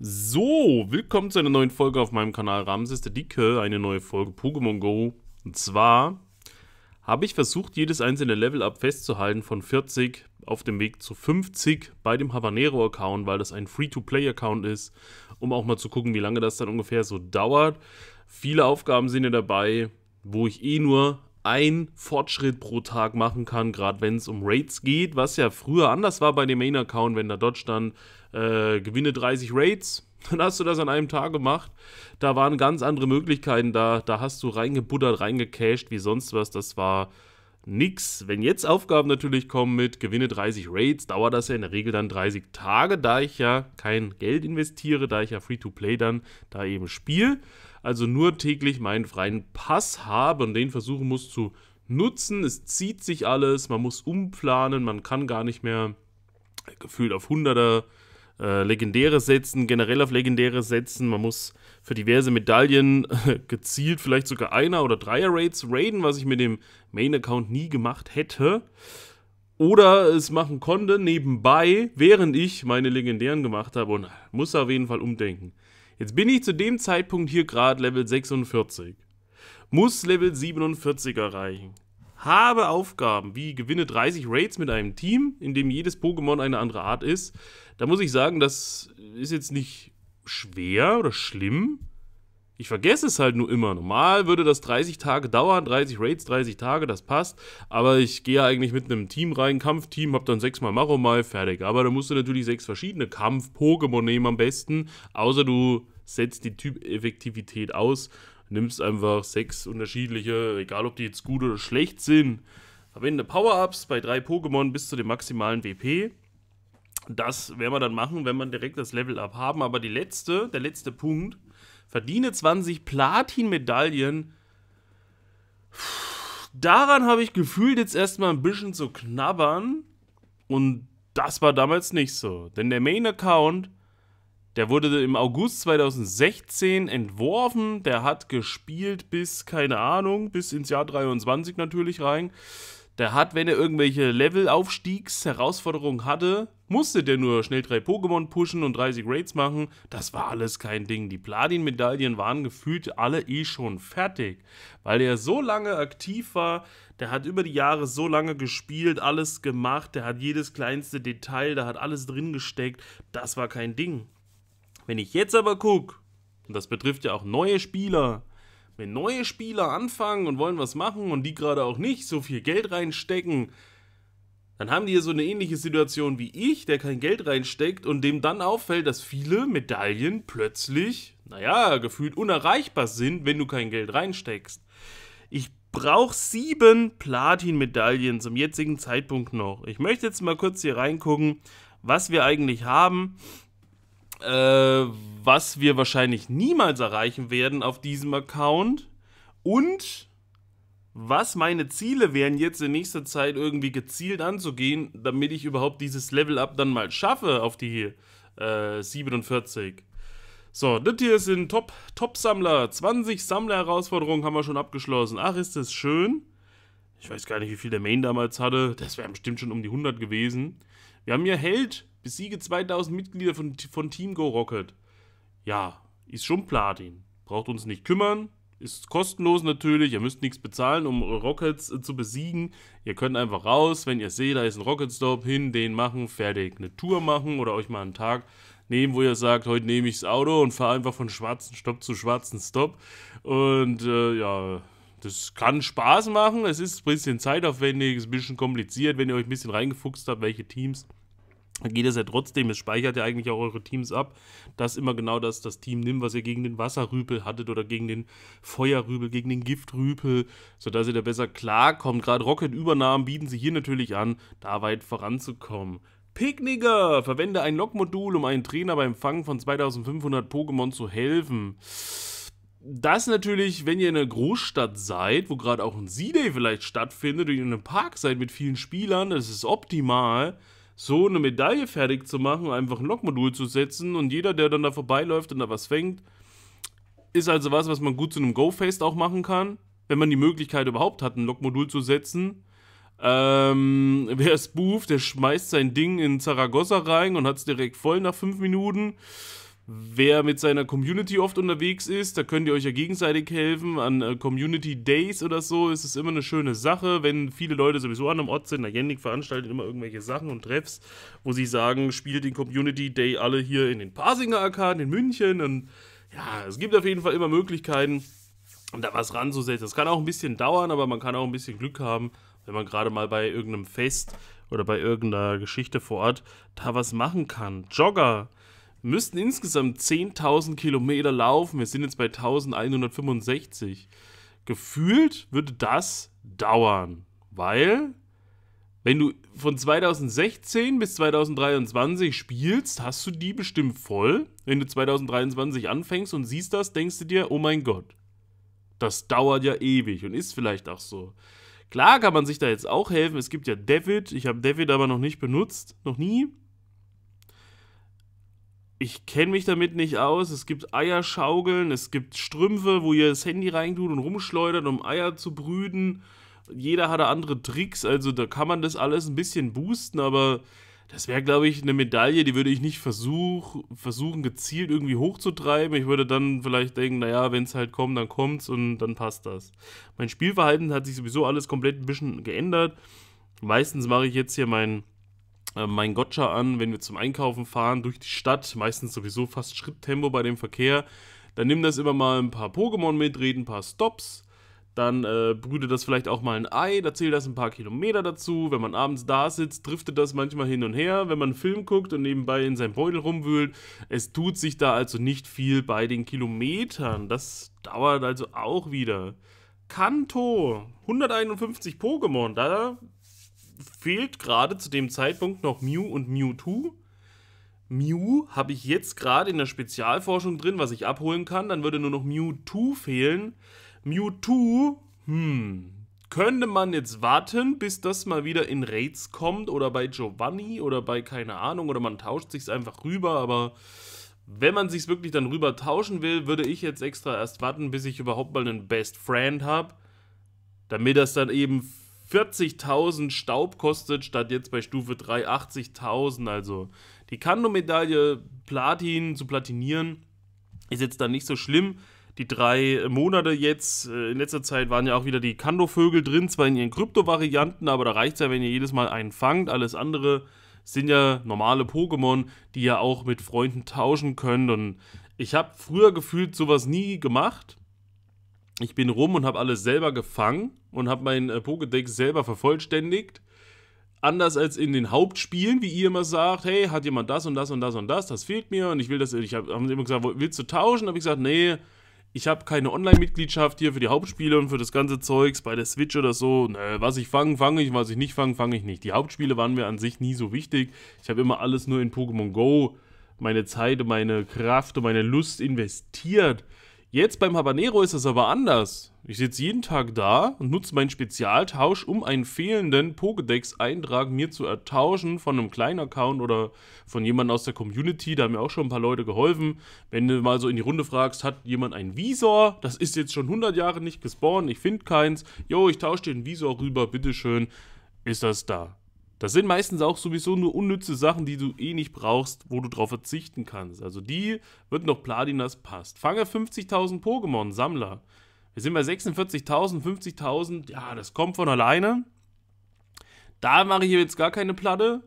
So, willkommen zu einer neuen Folge auf meinem Kanal Ramses der Dicke, eine neue Folge Pokémon Go. Und zwar habe ich versucht, jedes einzelne Level-Up festzuhalten von 40 auf dem Weg zu 50 bei dem Habanero-Account, weil das ein Free-to-Play-Account ist, um auch mal zu gucken, wie lange das dann ungefähr so dauert. Viele Aufgaben sind ja dabei, wo ich eh nur einen Fortschritt pro Tag machen kann, gerade wenn es um Raids geht, was ja früher anders war bei dem Main-Account, wenn da dort stand, äh, gewinne 30 Raids. Dann hast du das an einem Tag gemacht. Da waren ganz andere Möglichkeiten da. Da hast du reingebuddert, reingecashed, wie sonst was. Das war nix. Wenn jetzt Aufgaben natürlich kommen mit gewinne 30 Raids, dauert das ja in der Regel dann 30 Tage, da ich ja kein Geld investiere, da ich ja Free-to-Play dann da eben spiele. Also nur täglich meinen freien Pass habe und den versuchen muss zu nutzen. Es zieht sich alles, man muss umplanen, man kann gar nicht mehr gefühlt auf Hunderter äh, legendäre Setzen, generell auf legendäre Setzen. Man muss für diverse Medaillen gezielt vielleicht sogar einer oder dreier Raids raiden, was ich mit dem Main-Account nie gemacht hätte. Oder es machen konnte nebenbei, während ich meine legendären gemacht habe und muss auf jeden Fall umdenken. Jetzt bin ich zu dem Zeitpunkt hier gerade Level 46. Muss Level 47 erreichen habe Aufgaben wie gewinne 30 Raids mit einem Team, in dem jedes Pokémon eine andere Art ist. Da muss ich sagen, das ist jetzt nicht schwer oder schlimm. Ich vergesse es halt nur immer. Normal würde das 30 Tage dauern, 30 Raids, 30 Tage, das passt. Aber ich gehe ja eigentlich mit einem Team rein, Kampfteam, hab dann sechsmal Maromai, fertig. Aber da musst du natürlich sechs verschiedene Kampf-Pokémon nehmen am besten. Außer du setzt die Typ-Effektivität aus nimmst einfach sechs unterschiedliche, egal ob die jetzt gut oder schlecht sind, verwende Power-Ups bei drei Pokémon bis zu dem maximalen WP. Das werden wir dann machen, wenn wir direkt das Level-Up haben. Aber die letzte, der letzte Punkt, verdiene 20 Platin-Medaillen. Daran habe ich gefühlt jetzt erstmal ein bisschen zu knabbern. Und das war damals nicht so. Denn der Main-Account der wurde im August 2016 entworfen. Der hat gespielt bis, keine Ahnung, bis ins Jahr 23 natürlich rein. Der hat, wenn er irgendwelche level herausforderungen hatte, musste der nur schnell drei Pokémon pushen und 30 Raids machen. Das war alles kein Ding. Die Platin-Medaillen waren gefühlt alle eh schon fertig. Weil er so lange aktiv war, der hat über die Jahre so lange gespielt, alles gemacht, der hat jedes kleinste Detail, da hat alles drin gesteckt. Das war kein Ding. Wenn ich jetzt aber gucke, und das betrifft ja auch neue Spieler, wenn neue Spieler anfangen und wollen was machen und die gerade auch nicht so viel Geld reinstecken, dann haben die hier so eine ähnliche Situation wie ich, der kein Geld reinsteckt und dem dann auffällt, dass viele Medaillen plötzlich, naja, gefühlt unerreichbar sind, wenn du kein Geld reinsteckst. Ich brauche sieben Platin-Medaillen zum jetzigen Zeitpunkt noch. Ich möchte jetzt mal kurz hier reingucken, was wir eigentlich haben äh, was wir wahrscheinlich niemals erreichen werden auf diesem Account und was meine Ziele wären, jetzt in nächster Zeit irgendwie gezielt anzugehen, damit ich überhaupt dieses Level-Up dann mal schaffe auf die äh, 47. So, das hier sind Top, Top Sammler. 20 Sammler-Herausforderungen haben wir schon abgeschlossen. Ach, ist das schön. Ich weiß gar nicht, wie viel der Main damals hatte. Das wäre bestimmt schon um die 100 gewesen. Wir haben hier Held Besiege 2000 Mitglieder von, von Team Go Rocket. Ja, ist schon Platin. Braucht uns nicht kümmern. Ist kostenlos natürlich. Ihr müsst nichts bezahlen, um Rockets äh, zu besiegen. Ihr könnt einfach raus, wenn ihr seht, da ist ein Rocket Stop, hin, den machen, fertig. Eine Tour machen oder euch mal einen Tag nehmen, wo ihr sagt, heute nehme ich das Auto und fahre einfach von schwarzen Stopp zu schwarzen Stopp. Und äh, ja, das kann Spaß machen. Es ist ein bisschen zeitaufwendig, ist ein bisschen kompliziert, wenn ihr euch ein bisschen reingefuchst habt, welche Teams geht es ja trotzdem, es speichert ja eigentlich auch eure Teams ab, dass immer genau das, das Team nimmt, was ihr gegen den Wasserrüpel hattet oder gegen den Feuerrüpel, gegen den Giftrüpel, sodass ihr da besser klarkommt. Gerade Rocket-Übernahmen bieten sich hier natürlich an, da weit voranzukommen. Picknicker! Verwende ein log um einen Trainer beim Fangen von 2500 Pokémon zu helfen. Das natürlich, wenn ihr in einer Großstadt seid, wo gerade auch ein Z-Day vielleicht stattfindet und ihr in einem Park seid mit vielen Spielern, das ist optimal so eine Medaille fertig zu machen, einfach ein Lokmodul zu setzen und jeder, der dann da vorbeiläuft und da was fängt, ist also was, was man gut zu einem Go-Fest auch machen kann, wenn man die Möglichkeit überhaupt hat, ein Lokmodul zu setzen. Ähm, wer spooft, der schmeißt sein Ding in Zaragoza rein und hat es direkt voll nach fünf Minuten wer mit seiner Community oft unterwegs ist, da könnt ihr euch ja gegenseitig helfen. An äh, Community Days oder so ist es immer eine schöne Sache, wenn viele Leute sowieso an einem Ort sind. Der Jennik veranstaltet immer irgendwelche Sachen und Treffs, wo sie sagen, spielt den Community Day alle hier in den Parsinger Arkaden in München. Und ja, es gibt auf jeden Fall immer Möglichkeiten, da was ranzusetzen. Das kann auch ein bisschen dauern, aber man kann auch ein bisschen Glück haben, wenn man gerade mal bei irgendeinem Fest oder bei irgendeiner Geschichte vor Ort da was machen kann. Jogger müssten insgesamt 10.000 Kilometer laufen. Wir sind jetzt bei 1.165. Gefühlt würde das dauern, weil wenn du von 2016 bis 2023 spielst, hast du die bestimmt voll. Wenn du 2023 anfängst und siehst das, denkst du dir, oh mein Gott, das dauert ja ewig und ist vielleicht auch so. Klar kann man sich da jetzt auch helfen. Es gibt ja David. Ich habe David aber noch nicht benutzt. Noch nie ich kenne mich damit nicht aus. Es gibt Eierschaukeln, es gibt Strümpfe, wo ihr das Handy reintut und rumschleudert, um Eier zu brüten. Jeder hatte andere Tricks, also da kann man das alles ein bisschen boosten, aber das wäre, glaube ich, eine Medaille, die würde ich nicht versuch, versuchen, gezielt irgendwie hochzutreiben. Ich würde dann vielleicht denken, naja, wenn es halt kommt, dann kommt's und dann passt das. Mein Spielverhalten hat sich sowieso alles komplett ein bisschen geändert. Meistens mache ich jetzt hier mein äh, mein Gotcha an, wenn wir zum Einkaufen fahren durch die Stadt, meistens sowieso fast Schritttempo bei dem Verkehr. Dann nimm das immer mal ein paar Pokémon mit, red ein paar Stops. Dann äh, brütet das vielleicht auch mal ein Ei, da zählt das ein paar Kilometer dazu. Wenn man abends da sitzt, driftet das manchmal hin und her. Wenn man einen Film guckt und nebenbei in seinem Beutel rumwühlt, es tut sich da also nicht viel bei den Kilometern. Das dauert also auch wieder. Kanto, 151 Pokémon, da fehlt gerade zu dem Zeitpunkt noch Mew und Mewtwo. Mew habe ich jetzt gerade in der Spezialforschung drin, was ich abholen kann. Dann würde nur noch Mewtwo fehlen. Mewtwo, hm, könnte man jetzt warten, bis das mal wieder in Raids kommt oder bei Giovanni oder bei keine Ahnung oder man tauscht sich's einfach rüber, aber wenn man sich's wirklich dann rüber tauschen will, würde ich jetzt extra erst warten, bis ich überhaupt mal einen Best Friend habe, damit das dann eben 40.000 Staub kostet, statt jetzt bei Stufe 3 80.000. Also die Kando-Medaille Platin zu platinieren ist jetzt dann nicht so schlimm. Die drei Monate jetzt äh, in letzter Zeit waren ja auch wieder die Kando-Vögel drin, zwar in ihren Krypto-Varianten, aber da reicht es ja, wenn ihr jedes Mal einen fangt. Alles andere sind ja normale Pokémon, die ihr auch mit Freunden tauschen könnt. Und ich habe früher gefühlt sowas nie gemacht. Ich bin rum und habe alles selber gefangen und habe mein äh, Pokédex selber vervollständigt. Anders als in den Hauptspielen, wie ihr immer sagt, hey, hat jemand das und das und das und das, das fehlt mir und ich will das, ich habe immer gesagt, willst du tauschen? Habe ich gesagt, nee, ich habe keine Online-Mitgliedschaft hier für die Hauptspiele und für das ganze Zeugs bei der Switch oder so. Ne, was ich fange, fange ich, was ich nicht fange, fange ich nicht. Die Hauptspiele waren mir an sich nie so wichtig. Ich habe immer alles nur in Pokémon Go, meine Zeit und meine Kraft und meine Lust investiert. Jetzt beim Habanero ist es aber anders. Ich sitze jeden Tag da und nutze meinen Spezialtausch, um einen fehlenden Pokédex-Eintrag mir zu ertauschen von einem kleinen Account oder von jemandem aus der Community. Da haben mir auch schon ein paar Leute geholfen. Wenn du mal so in die Runde fragst, hat jemand einen Visor? Das ist jetzt schon 100 Jahre nicht gespawnt, ich finde keins. Jo, ich tausche den Visor rüber, bitteschön. Ist das da? Das sind meistens auch sowieso nur unnütze Sachen, die du eh nicht brauchst, wo du drauf verzichten kannst. Also die wird noch Platinas passt. Fange 50.000 Pokémon, Sammler. Wir sind bei 46.000, 50.000. Ja, das kommt von alleine. Da mache ich jetzt gar keine Platte.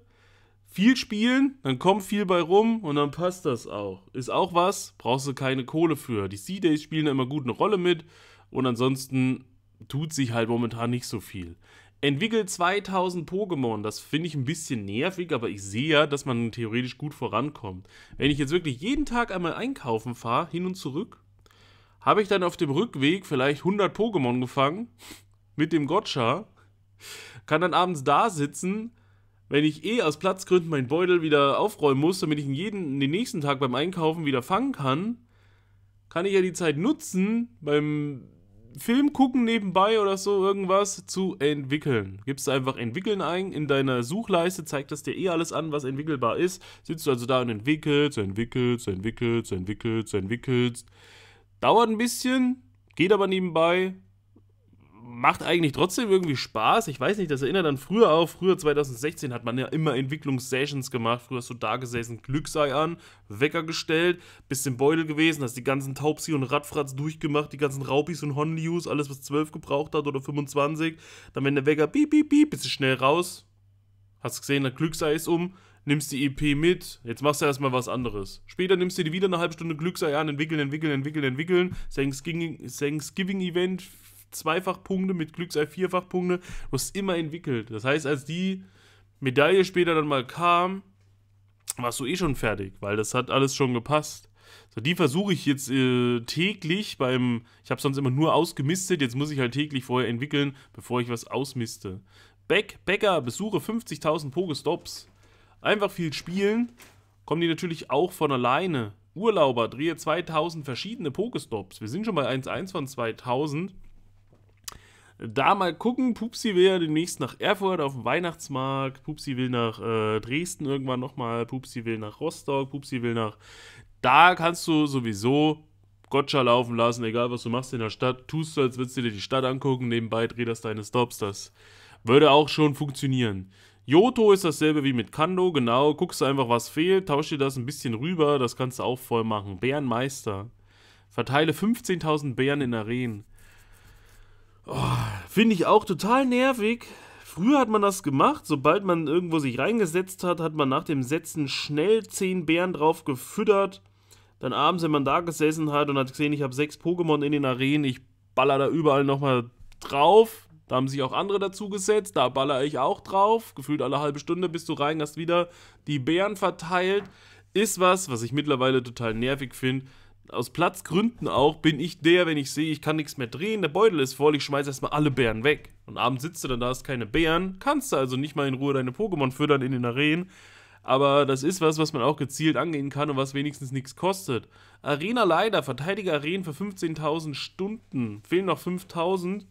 Viel spielen, dann kommt viel bei rum und dann passt das auch. Ist auch was, brauchst du keine Kohle für. Die C-Days spielen da immer gut eine Rolle mit und ansonsten tut sich halt momentan nicht so viel. Entwickelt 2000 Pokémon, das finde ich ein bisschen nervig, aber ich sehe ja, dass man theoretisch gut vorankommt. Wenn ich jetzt wirklich jeden Tag einmal einkaufen fahre, hin und zurück, habe ich dann auf dem Rückweg vielleicht 100 Pokémon gefangen mit dem Gotcha, kann dann abends da sitzen, wenn ich eh aus Platzgründen meinen Beutel wieder aufräumen muss, damit ich ihn jeden, den nächsten Tag beim Einkaufen wieder fangen kann, kann ich ja die Zeit nutzen, beim Film gucken nebenbei oder so irgendwas zu entwickeln. Gibst du einfach entwickeln ein in deiner Suchleiste, zeigt das dir eh alles an, was entwickelbar ist. Sitzt du also da und entwickelst, entwickelst, entwickelst, entwickelst, entwickelst. entwickelst Dauert ein bisschen, geht aber nebenbei. Macht eigentlich trotzdem irgendwie Spaß. Ich weiß nicht, das erinnert dann früher auch. Früher 2016 hat man ja immer Entwicklungssessions gemacht. Früher hast du da gesessen, Glücksei an, Wecker gestellt, bist im Beutel gewesen, hast die ganzen Taubsi und Radfratz durchgemacht, die ganzen Raupis und Honlius, alles was 12 gebraucht hat oder 25. Dann wenn der Wecker piep, piep, piep, bist du schnell raus. Hast gesehen, der Glücksei ist um nimmst die EP mit, jetzt machst du erstmal was anderes. Später nimmst du die wieder eine halbe Stunde Glücksei an, entwickeln, entwickeln, entwickeln, entwickeln. Thanksgiving-Event, zweifach Punkte mit Glücksei vierfach Punkte. Du hast immer entwickelt. Das heißt, als die Medaille später dann mal kam, warst du eh schon fertig, weil das hat alles schon gepasst. So, die versuche ich jetzt äh, täglich beim, ich habe sonst immer nur ausgemistet, jetzt muss ich halt täglich vorher entwickeln, bevor ich was ausmiste. Beck, Bäcker, besuche 50.000 Pokestops. Einfach viel spielen, kommen die natürlich auch von alleine. Urlauber, drehe 2000 verschiedene Pokestops. Wir sind schon bei 1.1 von 2000. Da mal gucken, Pupsi will ja demnächst nach Erfurt auf dem Weihnachtsmarkt, Pupsi will nach äh, Dresden irgendwann nochmal, Pupsi will nach Rostock, Pupsi will nach... Da kannst du sowieso Gotcha laufen lassen, egal was du machst in der Stadt, tust du, als würdest du dir die Stadt angucken, nebenbei drehst deine Stops, das würde auch schon funktionieren. Yoto ist dasselbe wie mit Kando, genau. Guckst du einfach, was fehlt, tausch dir das ein bisschen rüber, das kannst du auch voll machen. Bärenmeister. Verteile 15.000 Bären in Arenen. Oh, Finde ich auch total nervig. Früher hat man das gemacht, sobald man irgendwo sich reingesetzt hat, hat man nach dem Setzen schnell 10 Bären drauf gefüttert. Dann abends, wenn man da gesessen hat und hat gesehen, ich habe 6 Pokémon in den Arenen, ich baller da überall nochmal drauf. Da haben sich auch andere dazu gesetzt, da baller ich auch drauf. Gefühlt alle halbe Stunde bist du rein, hast wieder die Bären verteilt. Ist was, was ich mittlerweile total nervig finde. Aus Platzgründen auch bin ich der, wenn ich sehe, ich kann nichts mehr drehen, der Beutel ist voll, ich schmeiße erstmal alle Bären weg. Und abends sitzt du dann da, hast keine Bären, kannst du also nicht mal in Ruhe deine Pokémon füttern in den Arenen. Aber das ist was, was man auch gezielt angehen kann und was wenigstens nichts kostet. Arena leider, verteidige Arenen für 15.000 Stunden. Fehlen noch 5.000.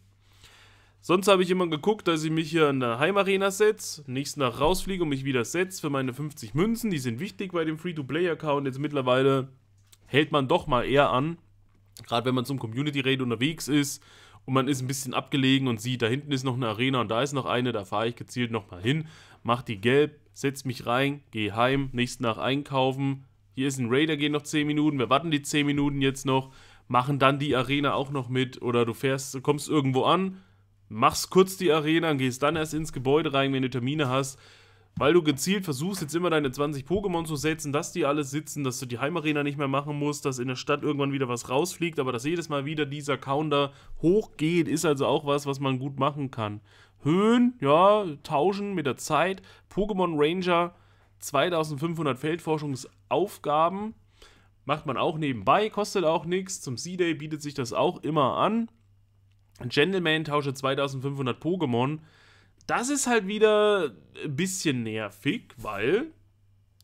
Sonst habe ich immer geguckt, dass ich mich hier in der Heimarena setze, nächsten Tag rausfliege und mich wieder setze für meine 50 Münzen. Die sind wichtig bei dem Free-to-Play-Account. Jetzt mittlerweile hält man doch mal eher an, gerade wenn man zum Community-Raid unterwegs ist und man ist ein bisschen abgelegen und sieht, da hinten ist noch eine Arena und da ist noch eine, da fahre ich gezielt nochmal hin, mach die gelb, setz mich rein, geh heim, nächsten Tag einkaufen. Hier ist ein Raider, gehen noch 10 Minuten, wir warten die 10 Minuten jetzt noch, machen dann die Arena auch noch mit oder du fährst, kommst irgendwo an, machst kurz die Arena, gehst dann erst ins Gebäude rein, wenn du Termine hast, weil du gezielt versuchst, jetzt immer deine 20 Pokémon zu setzen, dass die alle sitzen, dass du die Heimarena nicht mehr machen musst, dass in der Stadt irgendwann wieder was rausfliegt, aber dass jedes Mal wieder dieser Counter hochgeht, ist also auch was, was man gut machen kann. Höhen, ja, tauschen mit der Zeit. Pokémon Ranger, 2500 Feldforschungsaufgaben. Macht man auch nebenbei, kostet auch nichts. Zum C-Day bietet sich das auch immer an. Gentleman tausche 2500 Pokémon. Das ist halt wieder ein bisschen nervig, weil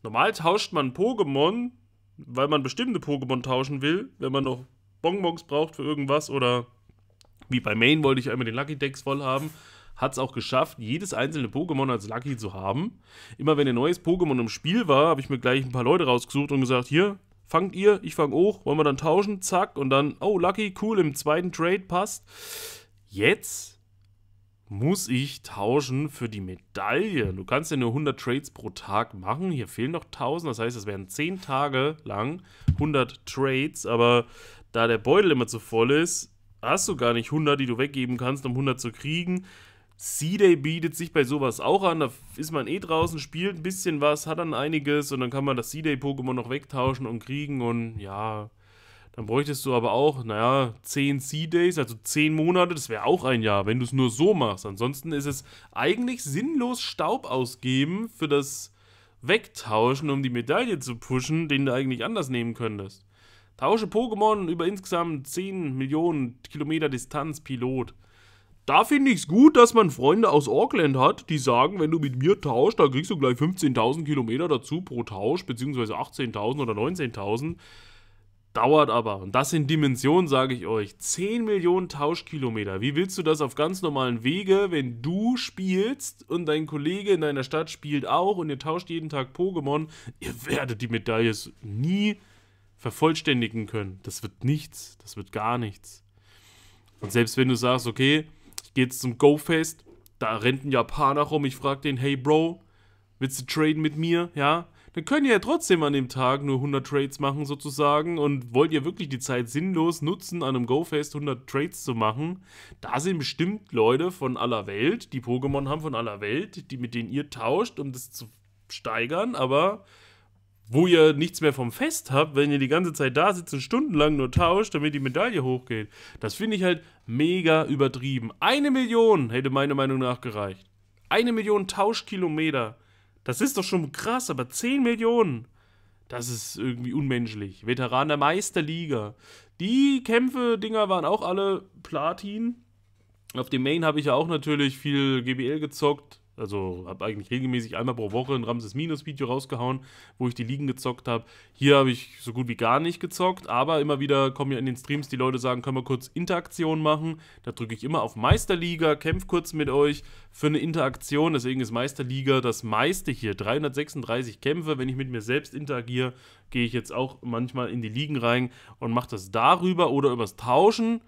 normal tauscht man Pokémon, weil man bestimmte Pokémon tauschen will, wenn man noch Bonbons braucht für irgendwas oder wie bei Main wollte ich einmal den Lucky Decks voll haben. Hat es auch geschafft, jedes einzelne Pokémon als Lucky zu haben. Immer wenn ein neues Pokémon im Spiel war, habe ich mir gleich ein paar Leute rausgesucht und gesagt: Hier, fangt ihr, ich fang hoch, wollen wir dann tauschen, zack, und dann, oh, lucky, cool, im zweiten Trade passt. Jetzt muss ich tauschen für die Medaille. Du kannst ja nur 100 Trades pro Tag machen, hier fehlen noch 1000, das heißt, es wären 10 Tage lang 100 Trades, aber da der Beutel immer zu voll ist, hast du gar nicht 100, die du weggeben kannst, um 100 zu kriegen. C-Day bietet sich bei sowas auch an. Da ist man eh draußen, spielt ein bisschen was, hat dann einiges und dann kann man das C-Day-Pokémon noch wegtauschen und kriegen und ja. Dann bräuchtest du aber auch, naja, 10 C-Days, also 10 Monate, das wäre auch ein Jahr, wenn du es nur so machst. Ansonsten ist es eigentlich sinnlos Staub ausgeben für das Wegtauschen, um die Medaille zu pushen, den du eigentlich anders nehmen könntest. Tausche Pokémon über insgesamt 10 Millionen Kilometer Distanz Pilot. Da finde ich es gut, dass man Freunde aus Auckland hat, die sagen, wenn du mit mir tauschst, dann kriegst du gleich 15.000 Kilometer dazu pro Tausch, beziehungsweise 18.000 oder 19.000. Dauert aber. Und das sind Dimensionen, sage ich euch. 10 Millionen Tauschkilometer. Wie willst du das auf ganz normalen Wege, wenn du spielst und dein Kollege in deiner Stadt spielt auch und ihr tauscht jeden Tag Pokémon? Ihr werdet die Medaille nie vervollständigen können. Das wird nichts. Das wird gar nichts. Und selbst wenn du sagst, okay, geht's zum go fest Da rennt ein Japaner rum. Ich frage den, hey Bro, willst du traden mit mir? Ja. Dann könnt ihr ja trotzdem an dem Tag nur 100 Trades machen, sozusagen. Und wollt ihr wirklich die Zeit sinnlos nutzen, an einem Go-Fest 100 Trades zu machen? Da sind bestimmt Leute von aller Welt, die Pokémon haben von aller Welt, die mit denen ihr tauscht, um das zu steigern. Aber wo ihr nichts mehr vom Fest habt, wenn ihr die ganze Zeit da sitzt und stundenlang nur tauscht, damit die Medaille hochgeht. Das finde ich halt mega übertrieben. Eine Million hätte meiner Meinung nach gereicht. Eine Million Tauschkilometer. Das ist doch schon krass, aber 10 Millionen. Das ist irgendwie unmenschlich. Veteran der Meisterliga. Die Kämpfe-Dinger waren auch alle Platin. Auf dem Main habe ich ja auch natürlich viel GBL gezockt. Also habe eigentlich regelmäßig einmal pro Woche ein Ramses Minus Video rausgehauen, wo ich die Ligen gezockt habe. Hier habe ich so gut wie gar nicht gezockt, aber immer wieder kommen ja in den Streams die Leute sagen, können wir kurz Interaktion machen. Da drücke ich immer auf Meisterliga, kämpfe kurz mit euch für eine Interaktion. Deswegen ist Meisterliga das meiste hier. 336 Kämpfe, wenn ich mit mir selbst interagiere, gehe ich jetzt auch manchmal in die Ligen rein und mache das darüber oder übers Tauschen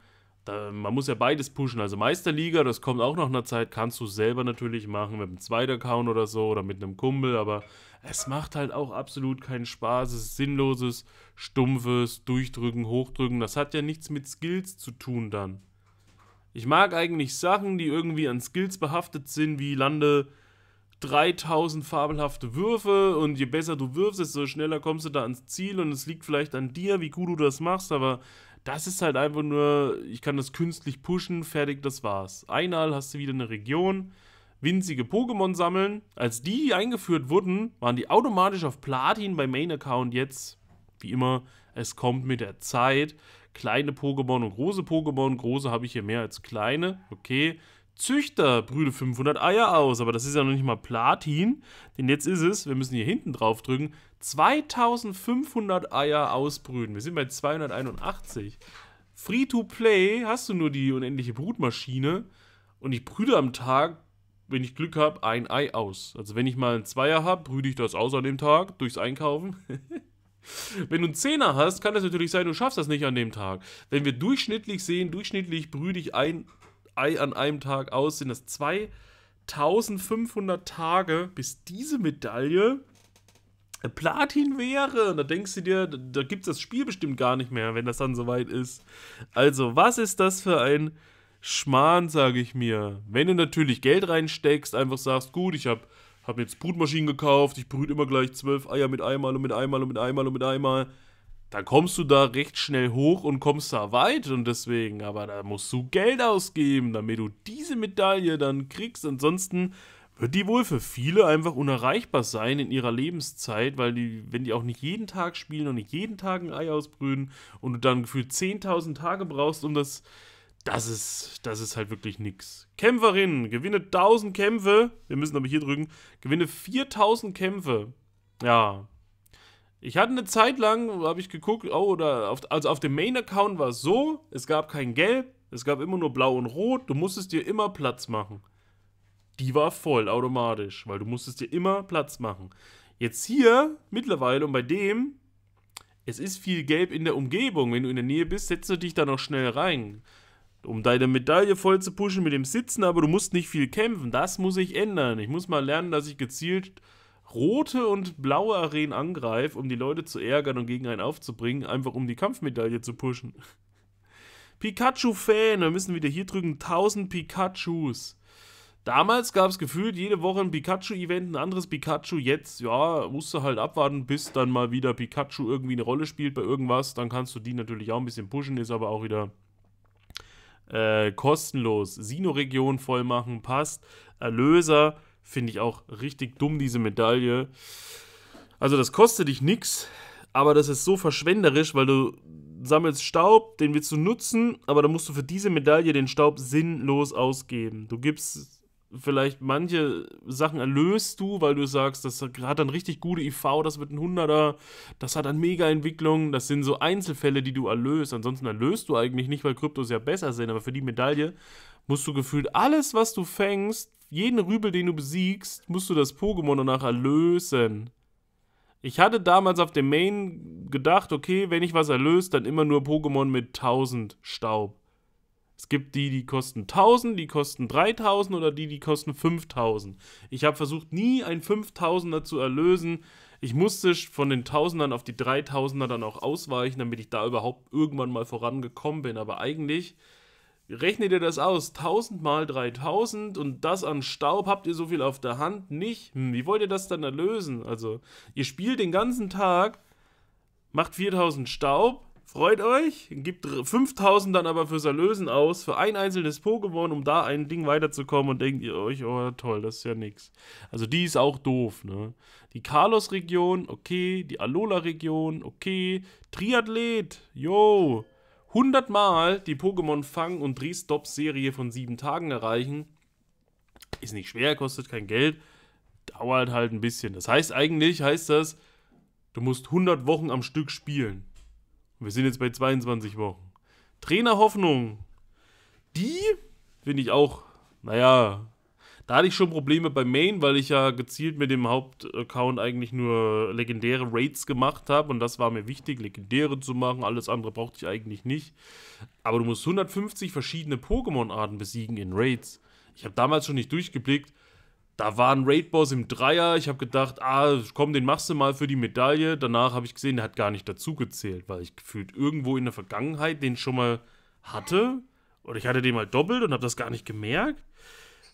da, man muss ja beides pushen. Also Meisterliga, das kommt auch nach einer Zeit, kannst du selber natürlich machen mit einem Zweiter-Account oder so oder mit einem Kumpel, aber es macht halt auch absolut keinen Spaß. Es ist sinnloses, stumpfes Durchdrücken, Hochdrücken. Das hat ja nichts mit Skills zu tun dann. Ich mag eigentlich Sachen, die irgendwie an Skills behaftet sind, wie lande 3000 fabelhafte Würfe und je besser du wirfst, desto schneller kommst du da ans Ziel und es liegt vielleicht an dir, wie gut du das machst, aber das ist halt einfach nur, ich kann das künstlich pushen, fertig, das war's. Einmal hast du wieder eine Region, winzige Pokémon sammeln. Als die eingeführt wurden, waren die automatisch auf Platin beim Main Account jetzt, wie immer, es kommt mit der Zeit. Kleine Pokémon und große Pokémon, große habe ich hier mehr als kleine, okay. Züchter brüde 500 Eier aus, aber das ist ja noch nicht mal Platin, denn jetzt ist es, wir müssen hier hinten drauf drücken, 2500 Eier ausbrüten. Wir sind bei 281. Free to play hast du nur die unendliche Brutmaschine und ich brüte am Tag, wenn ich Glück habe, ein Ei aus. Also wenn ich mal einen Zweier habe, brüte ich das aus an dem Tag durchs Einkaufen. Wenn du einen Zehner hast, kann das natürlich sein, du schaffst das nicht an dem Tag. Wenn wir durchschnittlich sehen, durchschnittlich brüte ich ein Ei an einem Tag aus, sind das 2500 Tage, bis diese Medaille äh, Platin wäre. Und da denkst du dir, da, gibt es das Spiel bestimmt gar nicht mehr, wenn das dann soweit ist. Also, was ist das für ein Schmarrn, sage ich mir. Wenn du natürlich Geld reinsteckst, einfach sagst, gut, ich habe hab jetzt Brutmaschinen gekauft, ich brüte immer gleich zwölf Eier mit einmal und mit einmal und mit einmal und mit einmal. Dann kommst du da recht schnell hoch und kommst da weit und deswegen, aber da musst du Geld ausgeben, damit du diese Medaille dann kriegst. Ansonsten wird die wohl für viele einfach unerreichbar sein in ihrer Lebenszeit, weil die, wenn die auch nicht jeden Tag spielen und nicht jeden Tag ein Ei ausbrühen und du dann gefühlt 10.000 Tage brauchst, um das, das ist, das ist halt wirklich nix. Kämpferin, gewinne 1000 Kämpfe, wir müssen aber hier drücken, gewinne 4000 Kämpfe. Ja. Ich hatte eine Zeit lang, habe ich geguckt, oh, oder auf, also auf dem Main-Account war es so, es gab kein Gelb, es gab immer nur Blau und Rot, du musstest dir immer Platz machen die war voll automatisch, weil du musstest dir immer Platz machen. Jetzt hier mittlerweile und bei dem, es ist viel Gelb in der Umgebung. Wenn du in der Nähe bist, setzt du dich da noch schnell rein, um deine Medaille voll zu pushen mit dem Sitzen, aber du musst nicht viel kämpfen. Das muss ich ändern. Ich muss mal lernen, dass ich gezielt rote und blaue Arenen angreife, um die Leute zu ärgern und gegen einen aufzubringen, einfach um die Kampfmedaille zu pushen. Pikachu-Fan, wir müssen wieder hier drücken 1000 Pikachus. Damals gab es gefühlt jede Woche ein Pikachu-Event, ein anderes Pikachu. Jetzt, ja, musst du halt abwarten, bis dann mal wieder Pikachu irgendwie eine Rolle spielt bei irgendwas. Dann kannst du die natürlich auch ein bisschen pushen, ist aber auch wieder äh, kostenlos. Sino-Region voll machen, passt. Erlöser, finde ich auch richtig dumm, diese Medaille. Also, das kostet dich nichts, aber das ist so verschwenderisch, weil du sammelst Staub, den willst du nutzen, aber dann musst du für diese Medaille den Staub sinnlos ausgeben. Du gibst vielleicht manche Sachen erlöst du, weil du sagst, das hat dann richtig gute IV, das wird ein Hunderter, das hat dann Mega-Entwicklung, das sind so Einzelfälle, die du erlöst. Ansonsten erlöst du eigentlich nicht, weil Kryptos ja besser sind, aber für die Medaille musst du gefühlt alles, was du fängst, jeden Rübel, den du besiegst, musst du das Pokémon danach erlösen. Ich hatte damals auf dem Main gedacht, okay, wenn ich was erlöse, dann immer nur Pokémon mit 1000 Staub. Es gibt die, die kosten 1000, die kosten 3000 oder die, die kosten 5000. Ich habe versucht, nie ein 5000er zu erlösen. Ich musste von den Tausendern auf die 3000er dann auch ausweichen, damit ich da überhaupt irgendwann mal vorangekommen bin. Aber eigentlich rechne dir das aus. 1000 mal 3000 und das an Staub habt ihr so viel auf der Hand nicht. Hm, wie wollt ihr das dann erlösen? Also, ihr spielt den ganzen Tag, macht 4000 Staub, Freut euch, gibt 5000 dann aber fürs Erlösen aus, für ein einzelnes Pokémon, um da ein Ding weiterzukommen und denkt ihr euch, oh toll, das ist ja nix. Also die ist auch doof, ne? Die Carlos-Region, okay, die Alola-Region, okay, Triathlet, yo, 100 Mal die Pokémon-Fang- und drehstop serie von 7 Tagen erreichen. Ist nicht schwer, kostet kein Geld, dauert halt ein bisschen. Das heißt eigentlich, heißt das, du musst 100 Wochen am Stück spielen. Wir sind jetzt bei 22 Wochen. Trainer Hoffnung. Die finde ich auch, naja, da hatte ich schon Probleme bei Main, weil ich ja gezielt mit dem Hauptaccount eigentlich nur legendäre Raids gemacht habe und das war mir wichtig, legendäre zu machen. Alles andere brauchte ich eigentlich nicht. Aber du musst 150 verschiedene Pokémon-Arten besiegen in Raids. Ich habe damals schon nicht durchgeblickt, da war ein Raid-Boss im Dreier. Ich habe gedacht, ah, komm, den machst du mal für die Medaille. Danach habe ich gesehen, der hat gar nicht dazugezählt, weil ich gefühlt irgendwo in der Vergangenheit den schon mal hatte. Oder ich hatte den mal doppelt und habe das gar nicht gemerkt.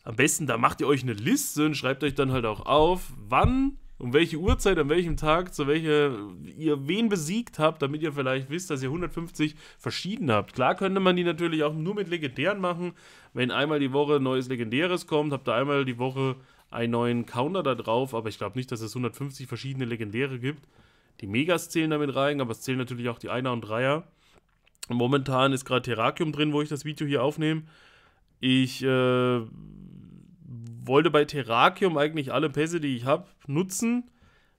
Am besten, da macht ihr euch eine Liste und schreibt euch dann halt auch auf, wann, um welche Uhrzeit, an welchem Tag, zu welcher ihr wen besiegt habt, damit ihr vielleicht wisst, dass ihr 150 verschieden habt. Klar könnte man die natürlich auch nur mit Legendären machen. Wenn einmal die Woche neues Legendäres kommt, habt ihr einmal die Woche einen neuen Counter da drauf, aber ich glaube nicht, dass es 150 verschiedene Legendäre gibt. Die Megas zählen damit rein, aber es zählen natürlich auch die Einer und Dreier. Momentan ist gerade Terrakium drin, wo ich das Video hier aufnehme. Ich äh, wollte bei Terrakium eigentlich alle Pässe, die ich habe, nutzen.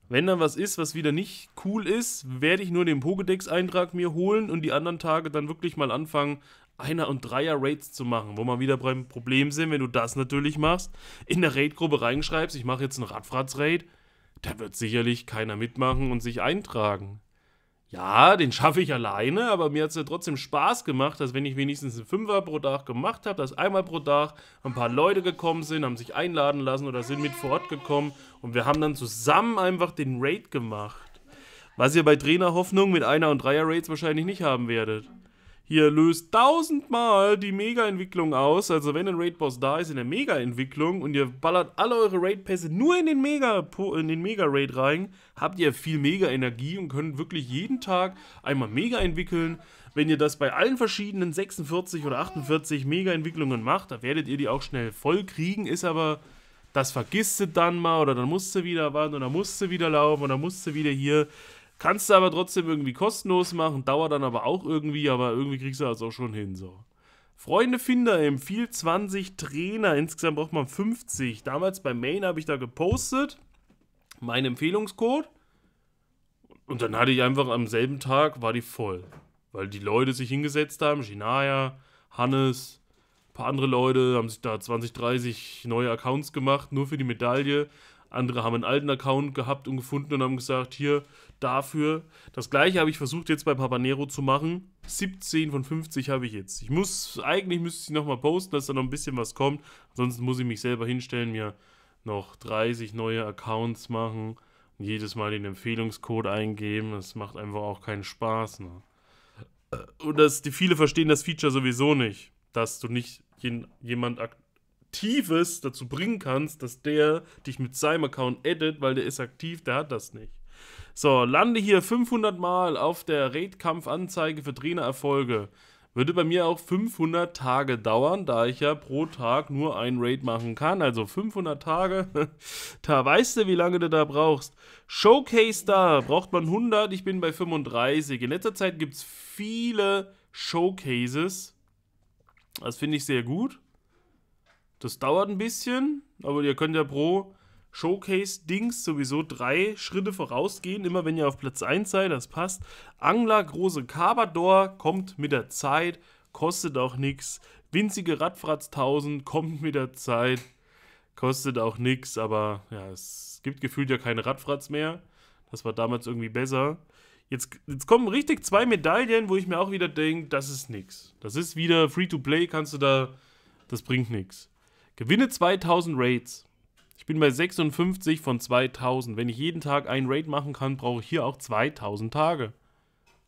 Wenn dann was ist, was wieder nicht cool ist, werde ich nur den Pokédex-Eintrag mir holen und die anderen Tage dann wirklich mal anfangen, einer- und Dreier-Raids zu machen, wo man wieder beim Problem sind, wenn du das natürlich machst, in der Raid-Gruppe reinschreibst, ich mache jetzt einen Radfratz-Raid, da wird sicherlich keiner mitmachen und sich eintragen. Ja, den schaffe ich alleine, aber mir hat es ja trotzdem Spaß gemacht, dass wenn ich wenigstens einen Fünfer pro Tag gemacht habe, dass einmal pro Tag ein paar Leute gekommen sind, haben sich einladen lassen oder sind mit vor Ort gekommen und wir haben dann zusammen einfach den Raid gemacht. Was ihr bei Trainerhoffnung mit Einer- und Dreier-Raids wahrscheinlich nicht haben werdet. Hier löst tausendmal die Mega-Entwicklung aus. Also wenn ein Raid-Boss da ist in der Mega-Entwicklung und ihr ballert alle eure Raid-Pässe nur in den Mega-Raid Mega rein, habt ihr viel Mega-Energie und könnt wirklich jeden Tag einmal Mega entwickeln. Wenn ihr das bei allen verschiedenen 46 oder 48 Mega-Entwicklungen macht, da werdet ihr die auch schnell voll kriegen. Ist aber, das vergisst ihr dann mal oder dann musst du wieder warten oder dann musst du wieder laufen oder dann musst du wieder hier... Kannst du aber trotzdem irgendwie kostenlos machen, dauert dann aber auch irgendwie, aber irgendwie kriegst du das auch schon hin. So. Freunde Finder empfiehlt 20 Trainer, insgesamt braucht man 50. Damals bei Main habe ich da gepostet, mein Empfehlungscode. Und dann hatte ich einfach am selben Tag, war die voll. Weil die Leute sich hingesetzt haben, Shinaya, Hannes, ein paar andere Leute haben sich da 20, 30 neue Accounts gemacht, nur für die Medaille. Andere haben einen alten Account gehabt und gefunden und haben gesagt, hier, dafür. Das gleiche habe ich versucht jetzt beim Habanero zu machen. 17 von 50 habe ich jetzt. Ich muss, eigentlich müsste ich nochmal posten, dass da noch ein bisschen was kommt. Ansonsten muss ich mich selber hinstellen, mir noch 30 neue Accounts machen und jedes Mal den Empfehlungscode eingeben. Das macht einfach auch keinen Spaß. Ne? Und das, die viele verstehen das Feature sowieso nicht, dass du nicht jemand Aktives dazu bringen kannst, dass der dich mit seinem Account edit, weil der ist aktiv, der hat das nicht. So, lande hier 500 Mal auf der Raid-Kampf-Anzeige für Trainererfolge. Würde bei mir auch 500 Tage dauern, da ich ja pro Tag nur ein Raid machen kann. Also 500 Tage, da weißt du, wie lange du da brauchst. Showcase da braucht man 100, ich bin bei 35. In letzter Zeit gibt es viele Showcases. Das finde ich sehr gut. Das dauert ein bisschen, aber ihr könnt ja pro Showcase-Dings sowieso drei Schritte vorausgehen. Immer wenn ihr auf Platz 1 seid, das passt. Angler, große Carbador, kommt mit der Zeit, kostet auch nichts. Winzige Radfratz 1000, kommt mit der Zeit, kostet auch nichts. Aber ja, es gibt gefühlt ja keine Radfratz mehr. Das war damals irgendwie besser. Jetzt, jetzt kommen richtig zwei Medaillen, wo ich mir auch wieder denke, das ist nichts. Das ist wieder Free-to-Play, kannst du da, das bringt nichts. Gewinne 2000 Raids. Ich bin bei 56 von 2000. Wenn ich jeden Tag einen Raid machen kann, brauche ich hier auch 2000 Tage,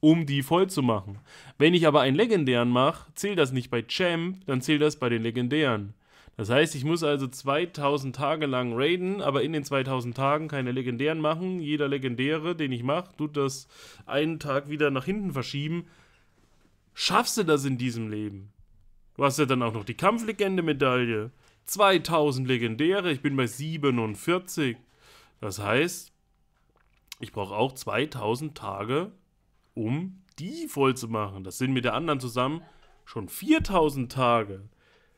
um die voll zu machen. Wenn ich aber einen legendären mache, zählt das nicht bei Champ, dann zählt das bei den legendären. Das heißt, ich muss also 2000 Tage lang raiden, aber in den 2000 Tagen keine legendären machen. Jeder legendäre, den ich mache, tut das einen Tag wieder nach hinten verschieben. Schaffst du das in diesem Leben? Du hast ja dann auch noch die Kampflegende-Medaille. 2000 Legendäre, ich bin bei 47. Das heißt, ich brauche auch 2000 Tage, um die voll zu machen. Das sind mit der anderen zusammen schon 4000 Tage.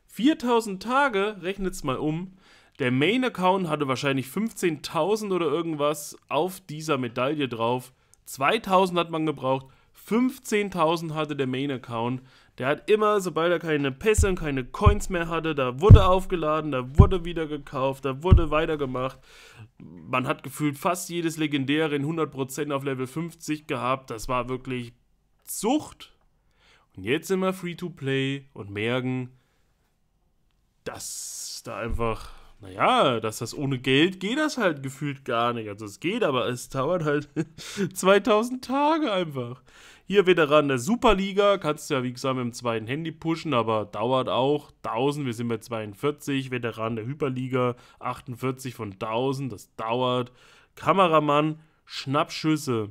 4000 Tage, rechnet's mal um. Der Main Account hatte wahrscheinlich 15.000 oder irgendwas auf dieser Medaille drauf. 2000 hat man gebraucht, 15.000 hatte der Main Account. Der hat immer, sobald er keine Pässe und keine Coins mehr hatte, da wurde aufgeladen, da wurde wieder gekauft, da wurde weitergemacht. Man hat gefühlt fast jedes Legendäre in 100% auf Level 50 gehabt. Das war wirklich Sucht. Und jetzt sind wir Free-to-Play und merken, dass da einfach, naja, dass das ohne Geld geht das halt gefühlt gar nicht. Also es geht, aber es dauert halt 2000 Tage einfach. Hier Veteran der Superliga, kannst du ja wie gesagt mit dem zweiten Handy pushen, aber dauert auch 1000, wir sind bei 42, Veteran der Hyperliga 48 von 1000, das dauert. Kameramann, Schnappschüsse.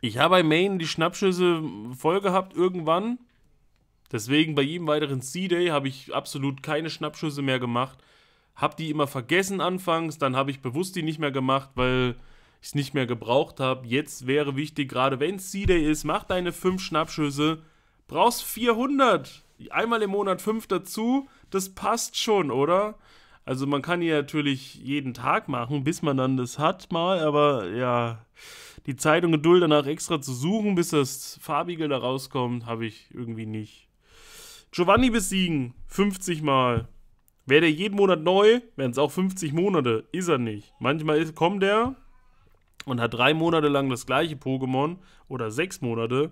Ich habe bei Main die Schnappschüsse voll gehabt irgendwann. Deswegen bei jedem weiteren C-Day habe ich absolut keine Schnappschüsse mehr gemacht. Habe die immer vergessen anfangs, dann habe ich bewusst die nicht mehr gemacht, weil ich es nicht mehr gebraucht habe. Jetzt wäre wichtig, gerade wenn es C-Day ist, mach deine 5 Schnappschüsse, brauchst 400. Einmal im Monat 5 dazu, das passt schon, oder? Also man kann die natürlich jeden Tag machen, bis man dann das hat mal, aber ja, die Zeit und Geduld danach extra zu suchen, bis das Farbige da rauskommt, habe ich irgendwie nicht. Giovanni besiegen, 50 Mal. Wäre der jeden Monat neu, wären es auch 50 Monate. Ist er nicht. Manchmal ist, kommt der, und hat drei Monate lang das gleiche Pokémon oder sechs Monate.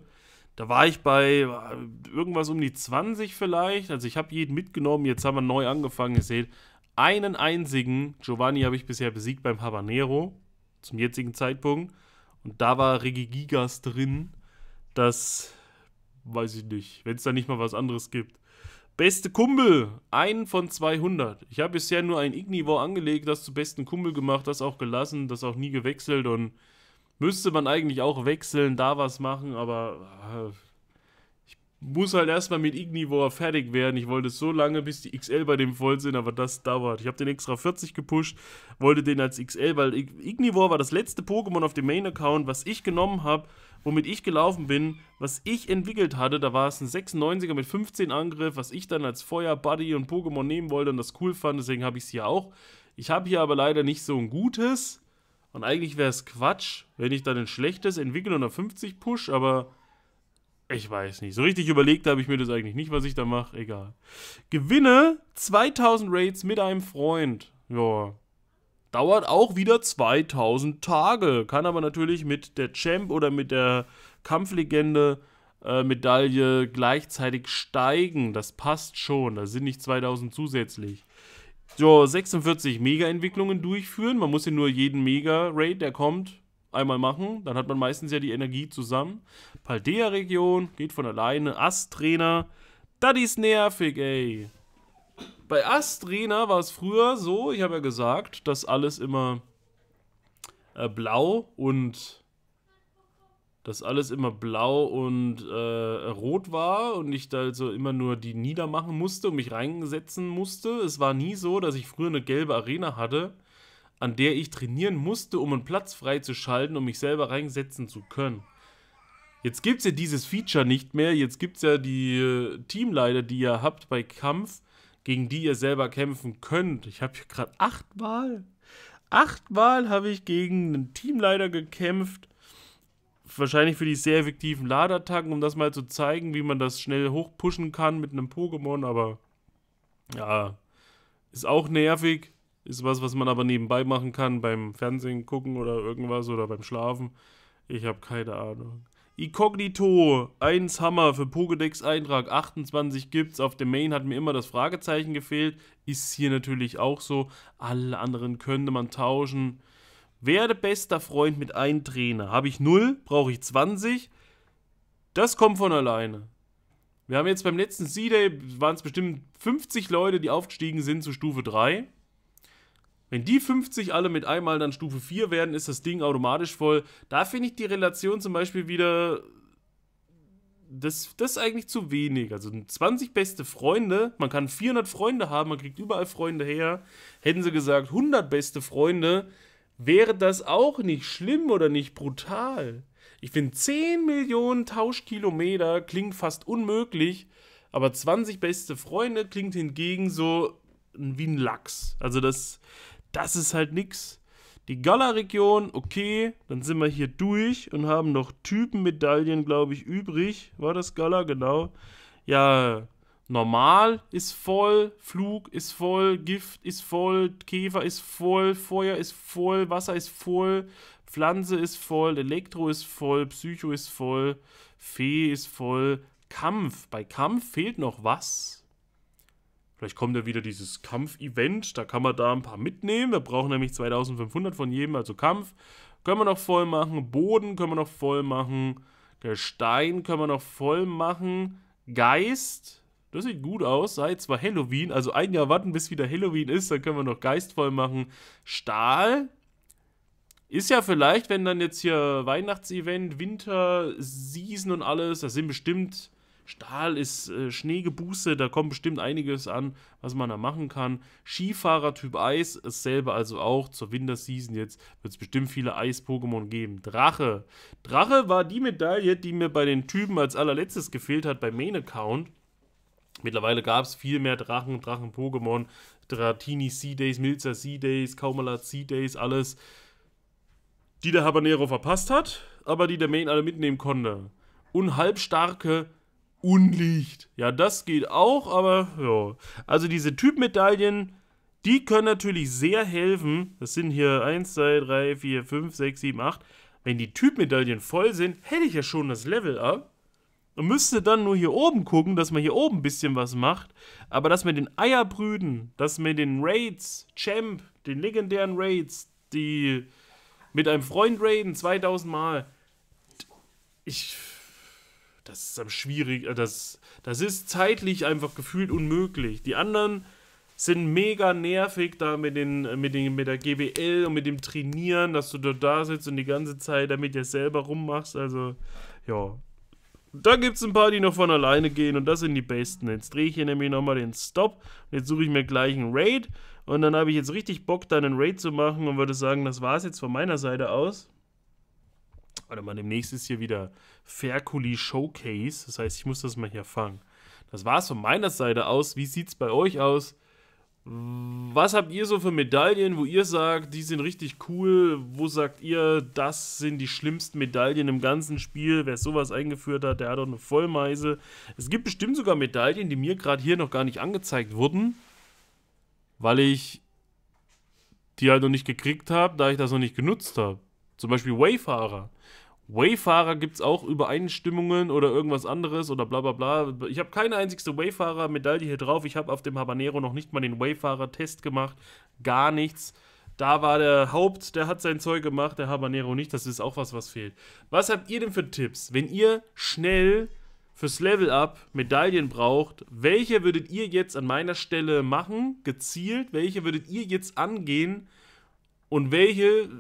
Da war ich bei äh, irgendwas um die 20 vielleicht. Also ich habe jeden mitgenommen, jetzt haben wir neu angefangen. Ihr seht, einen einzigen Giovanni habe ich bisher besiegt beim Habanero zum jetzigen Zeitpunkt. Und da war Regigigas drin. Das weiß ich nicht. Wenn es da nicht mal was anderes gibt. Beste Kumpel, ein von 200. Ich habe bisher nur ein Ignivor angelegt, das zu besten Kumpel gemacht, das auch gelassen, das auch nie gewechselt und müsste man eigentlich auch wechseln, da was machen, aber äh, muss halt erstmal mit Ignivore fertig werden. Ich wollte so lange, bis die XL bei dem voll sind, aber das dauert. Ich habe den extra 40 gepusht, wollte den als XL, weil Ignivore war das letzte Pokémon auf dem Main-Account, was ich genommen habe, womit ich gelaufen bin, was ich entwickelt hatte. Da war es ein 96er mit 15 Angriff, was ich dann als Feuer, Buddy und Pokémon nehmen wollte und das cool fand, deswegen habe ich es hier auch. Ich habe hier aber leider nicht so ein gutes und eigentlich wäre es Quatsch, wenn ich dann ein schlechtes entwickle und auf 50 push, aber ich weiß nicht. So richtig überlegt habe ich mir das eigentlich nicht, was ich da mache. Egal. Gewinne 2000 Raids mit einem Freund. Ja. Dauert auch wieder 2000 Tage. Kann aber natürlich mit der Champ oder mit der Kampflegende äh, Medaille gleichzeitig steigen. Das passt schon. Da sind nicht 2000 zusätzlich. So, 46 Mega-Entwicklungen durchführen. Man muss ja nur jeden Mega-Raid, der kommt, einmal machen. Dann hat man meistens ja die Energie zusammen. Paldea-Region, geht von alleine. Ast-Trainer, das ist nervig, ey. Bei Ast-Trainer war es früher so, ich habe ja gesagt, dass alles immer äh, blau und dass alles immer blau und äh, rot war und ich da also immer nur die niedermachen musste und mich reinsetzen musste. Es war nie so, dass ich früher eine gelbe Arena hatte, an der ich trainieren musste, um einen Platz freizuschalten, um mich selber reinsetzen zu können. Jetzt gibt es ja dieses Feature nicht mehr. Jetzt gibt es ja die äh, Teamleiter, die ihr habt bei Kampf, gegen die ihr selber kämpfen könnt. Ich habe hier gerade achtmal. Achtmal habe ich gegen einen Teamleiter gekämpft. Wahrscheinlich für die sehr effektiven Ladattacken, um das mal zu zeigen, wie man das schnell hochpushen kann mit einem Pokémon, aber ja, ist auch nervig. Ist was, was man aber nebenbei machen kann, beim Fernsehen gucken oder irgendwas oder beim Schlafen. Ich habe keine Ahnung. Incognito, 1 Hammer für Pokédex-Eintrag 28 gibt's. Auf dem Main hat mir immer das Fragezeichen gefehlt. Ist hier natürlich auch so. Alle anderen könnte man tauschen. Werde bester Freund mit einem Trainer. Habe ich 0, brauche ich 20. Das kommt von alleine. Wir haben jetzt beim letzten Sea day waren es bestimmt 50 Leute, die aufgestiegen sind zu Stufe 3. Wenn die 50 alle mit einmal dann Stufe 4 werden, ist das Ding automatisch voll. Da finde ich die Relation zum Beispiel wieder. Das, das ist eigentlich zu wenig. Also 20 beste Freunde, man kann 400 Freunde haben, man kriegt überall Freunde her. Hätten sie gesagt 100 beste Freunde, wäre das auch nicht schlimm oder nicht brutal. Ich finde 10 Millionen Tauschkilometer klingt fast unmöglich, aber 20 beste Freunde klingt hingegen so wie ein Lachs. Also das, das ist halt nix. Die Gala-Region, okay, dann sind wir hier durch und haben noch Typenmedaillen, glaube ich, übrig. War das Gala, genau. Ja, normal ist voll, Flug ist voll, Gift ist voll, Käfer ist voll, Feuer ist voll, Wasser ist voll, Pflanze ist voll, Elektro ist voll, Psycho ist voll, Fee ist voll, Kampf. Bei Kampf fehlt noch was. Vielleicht kommt ja wieder dieses Kampf-Event, da kann man da ein paar mitnehmen. Wir brauchen nämlich 2500 von jedem, also Kampf. Können wir noch voll machen. Boden können wir noch voll machen. Gestein können wir noch voll machen. Geist, das sieht gut aus. Sei zwar Halloween, also ein Jahr warten, bis wieder Halloween ist, dann können wir noch Geist voll machen. Stahl, ist ja vielleicht, wenn dann jetzt hier Weihnachtsevent, Winter, Season und alles, das sind bestimmt Stahl ist äh, Schneegebuße, da kommt bestimmt einiges an, was man da machen kann. Skifahrer Typ Eis, dasselbe also auch. Zur Winterseason jetzt wird es bestimmt viele Eis-Pokémon geben. Drache. Drache war die Medaille, die mir bei den Typen als allerletztes gefehlt hat, bei Main Account. Mittlerweile gab es viel mehr Drachen, Drachen-Pokémon, Dratini Sea-Days, Milzer Sea-Days, Kaumalat Sea-Days, alles, die der Habanero verpasst hat, aber die der Main alle mitnehmen konnte. Unhalbstarke Unlicht. Ja, das geht auch, aber ja. Also diese Typmedaillen, die können natürlich sehr helfen. Das sind hier 1, 2, 3, 4, 5, 6, 7, 8. Wenn die Typmedaillen voll sind, hätte ich ja schon das Level ab. Und müsste dann nur hier oben gucken, dass man hier oben ein bisschen was macht. Aber dass man den Eierbrüden, dass man den Raids, Champ, den legendären Raids, die mit einem Freund raiden 2000 Mal. Ich das ist am schwierig, äh, das, das ist zeitlich einfach gefühlt unmöglich. Die anderen sind mega nervig da mit, den, mit, den, mit der GBL und mit dem Trainieren, dass du da, da sitzt und die ganze Zeit damit dir selber rummachst. Also, ja. Da gibt es ein paar, die noch von alleine gehen und das sind die besten. Jetzt drehe ich hier nämlich nochmal den Stop und jetzt suche ich mir gleich einen Raid und dann habe ich jetzt richtig Bock, da einen Raid zu machen und würde sagen, das war es jetzt von meiner Seite aus. Warte mal, demnächst ist hier wieder Ferkuli Showcase. Das heißt, ich muss das mal hier fangen. Das war's von meiner Seite aus. Wie sieht's bei euch aus? Was habt ihr so für Medaillen, wo ihr sagt, die sind richtig cool? Wo sagt ihr, das sind die schlimmsten Medaillen im ganzen Spiel? Wer sowas eingeführt hat, der hat doch eine Vollmeise. Es gibt bestimmt sogar Medaillen, die mir gerade hier noch gar nicht angezeigt wurden, weil ich die halt noch nicht gekriegt habe, da ich das noch nicht genutzt habe. Zum Beispiel Wayfarer. Wayfarer gibt es auch Übereinstimmungen oder irgendwas anderes oder bla bla bla. Ich habe keine einzigste Wayfarer-Medaille hier drauf. Ich habe auf dem Habanero noch nicht mal den Wayfarer-Test gemacht. Gar nichts. Da war der Haupt, der hat sein Zeug gemacht, der Habanero nicht. Das ist auch was, was fehlt. Was habt ihr denn für Tipps, wenn ihr schnell fürs Level-Up Medaillen braucht? Welche würdet ihr jetzt an meiner Stelle machen, gezielt? Welche würdet ihr jetzt angehen? Und welche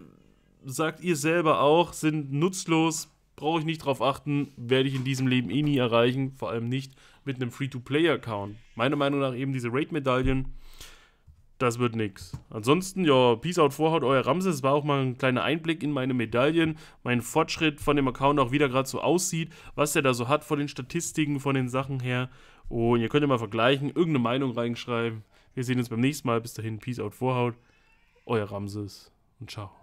sagt ihr selber auch, sind nutzlos, brauche ich nicht drauf achten, werde ich in diesem Leben eh nie erreichen, vor allem nicht mit einem Free-to-Play-Account. Meiner Meinung nach eben diese Raid-Medaillen, das wird nichts. Ansonsten, ja, Peace out, Vorhaut, euer Ramses. War auch mal ein kleiner Einblick in meine Medaillen, meinen Fortschritt von dem Account auch wieder gerade so aussieht, was der da so hat von den Statistiken, von den Sachen her. Und ihr könnt ja mal vergleichen, irgendeine Meinung reinschreiben. Wir sehen uns beim nächsten Mal. Bis dahin, Peace out, Vorhaut, euer Ramses und ciao.